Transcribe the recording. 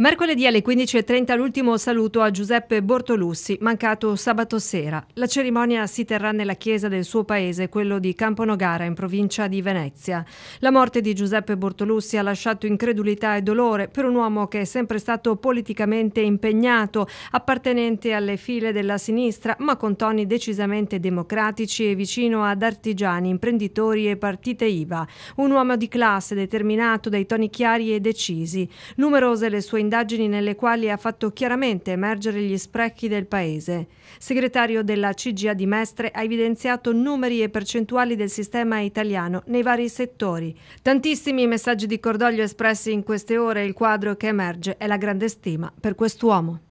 Mercoledì alle 15.30 l'ultimo saluto a Giuseppe Bortolussi, mancato sabato sera. La cerimonia si terrà nella chiesa del suo paese, quello di Camponogara, in provincia di Venezia. La morte di Giuseppe Bortolussi ha lasciato incredulità e dolore per un uomo che è sempre stato politicamente impegnato, appartenente alle file della sinistra, ma con toni decisamente democratici e vicino ad artigiani, imprenditori e partite IVA. Un uomo di classe determinato dai toni chiari e decisi. Numerose le sue indagini indagini nelle quali ha fatto chiaramente emergere gli sprechi del Paese. Segretario della CGA di Mestre ha evidenziato numeri e percentuali del sistema italiano nei vari settori. Tantissimi messaggi di cordoglio espressi in queste ore, il quadro che emerge è la grande stima per quest'uomo.